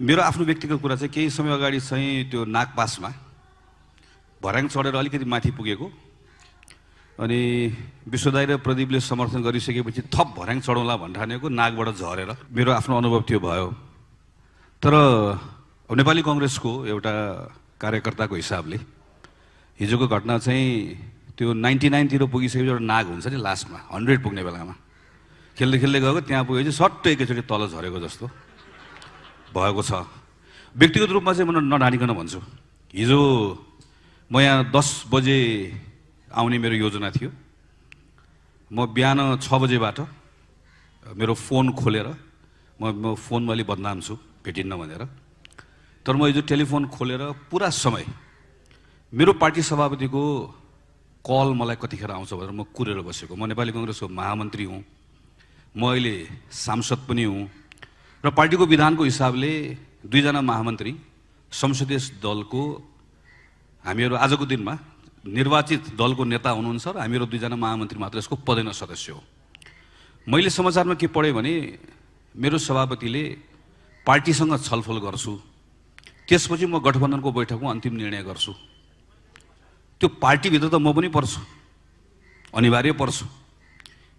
मेरो आफ्नो व्यक्तिगत कुरा चाहिँ केही समय अगाडि चाहिँ त्यो नागपासमा भर्याङ चढेर अलिकति माथि पुगेको अनि विश्वदाय र प्रदीपले समर्थन गरिसकेपछि थप भर्याङ चढौँला भन्ठानेको नागबाट झरेर मेरो आफ्नो अनुभव त्यो भयो तर नेपाली कङ्ग्रेसको एउटा कार्यकर्ताको हिसाबले हिजोको घटना चाहिँ त्यो नाइन्टी नाइनतिर पुगिसकेपछि एउटा नाग हुन्छ नि लास्टमा हन्ड्रेड पुग्ने बेलामा खेल्दै खेल्दै गएको त्यहाँ पुगेपछि सट्टै एकैचोटि तल झरेको जस्तो भएको छ व्यक्तिगत रूपमा चाहिँ म नढानिकन भन्छु हिजो म यहाँ दस बजे आउने मेरो योजना थियो म बिहान छ बजेबाट मेरो फोन खोलेर म म फोनमा अलि बदनाम छु भेटिन्न भनेर तर म हिजो टेलिफोन खोलेर पुरा समय मेरो पार्टी सभापतिको कल मलाई कतिखेर आउँछ भनेर म कुरेर बसेको म नेपाली कङ्ग्रेसको महामन्त्री हुँ म अहिले सांसद पनि हुँ र पार्टीको विधानको हिसाबले दुईजना महामन्त्री संसदीय दलको हामीहरू आजको दिनमा निर्वाचित दलको नेता हुनुहुन्छ र हामीहरू दुईजना महामन्त्री मात्र यसको पदेन सदस्य हो मैले समाचारमा के पढेँ भने मेरो सभापतिले पार्टीसँग छलफल गर्छु त्यसपछि म गठबन्धनको बैठकमा अन्तिम निर्णय गर्छु त्यो पार्टीभित्र त म पनि पर्छु अनिवार्य पर्छु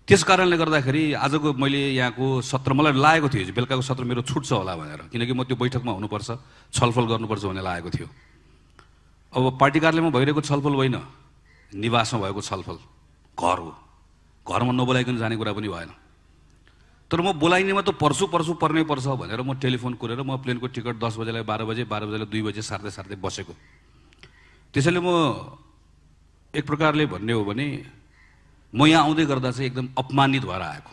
त्यस कारणले गर्दाखेरि आजको मैले यहाँको सत्र मलाई लागेको थियो बेलुकाको सत्र मेरो छुट्छ होला भनेर किनकि म त्यो बैठकमा हुनुपर्छ छलफल गर्नुपर्छ भनेर लागेको थियो अब पार्टी कार्यालयमा भइरहेको छलफल होइन निवासमा भएको छलफल घर हो घरमा नबोलाइकन जाने कुरा पनि भएन तर म बोलाइनेमा त पर्सु पर्सु पर्नै पर्छ भनेर म टेलिफोन कुरेर म प्लेनको टिकट दस बजेलाई बाह्र बजे बाह्र बजेलाई दुई बजे सार्दै सार्दै बसेको त्यसैले म एक प्रकारले भन्ने हो भने म यहाँ आउँदै गर्दा चाहिँ एकदम अपमानित भएर आएको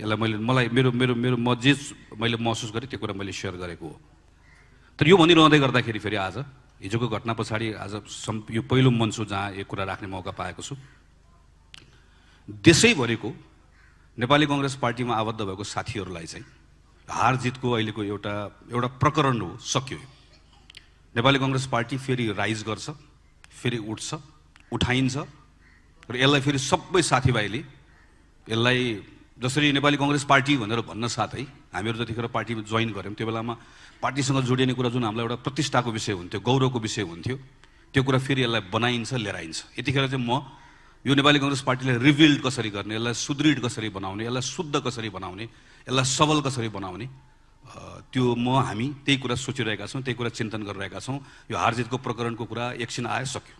यसलाई मैले मलाई मेरो मेरो मेरो म जे मैले महसुस गरेँ त्यो कुरा मैले सेयर गरेको हो तर यो भनिरहँदै गर्दाखेरि फेरि आज हिजोको घटना पछाडि आज सम् यो पहिलो मञ्च हो जहाँ यो कुरा राख्ने मौका पाएको छु देशैभरिको नेपाली कङ्ग्रेस पार्टीमा आबद्ध भएको साथीहरूलाई चाहिँ हार जितको अहिलेको एउटा एउटा प्रकरण हो सक्यो नेपाली कङ्ग्रेस पार्टी फेरि राइज गर्छ फेरि उठ्छ उठाइन्छ र यसलाई फेरि सबै साथीभाइले यसलाई जसरी नेपाली कङ्ग्रेस पार्टी भनेर भन्न साथै हामीहरू जतिखेर पार्टीमा जोइन गऱ्यौँ त्यो बेलामा पार्टीसँग जोडिने कुरा जुन हामीलाई एउटा प्रतिष्ठाको विषय हुन्थ्यो गौरवको विषय हुन्थ्यो त्यो कुरा फेरि यसलाई बनाइन्छ लिएर आइन्छ यतिखेर चाहिँ म यो नेपाली कङ्ग्रेस पार्टीलाई रिभिल्ड कसरी गर्ने यसलाई सुदृढ कसरी बनाउने यसलाई शुद्ध कसरी बनाउने यसलाई सबल कसरी बनाउने त्यो म हामी त्यही कुरा सोचिरहेका छौँ त्यही कुरा चिन्तन गरिरहेका छौँ यो हारजितको प्रकरणको कुरा एकछिन आयो सक्यो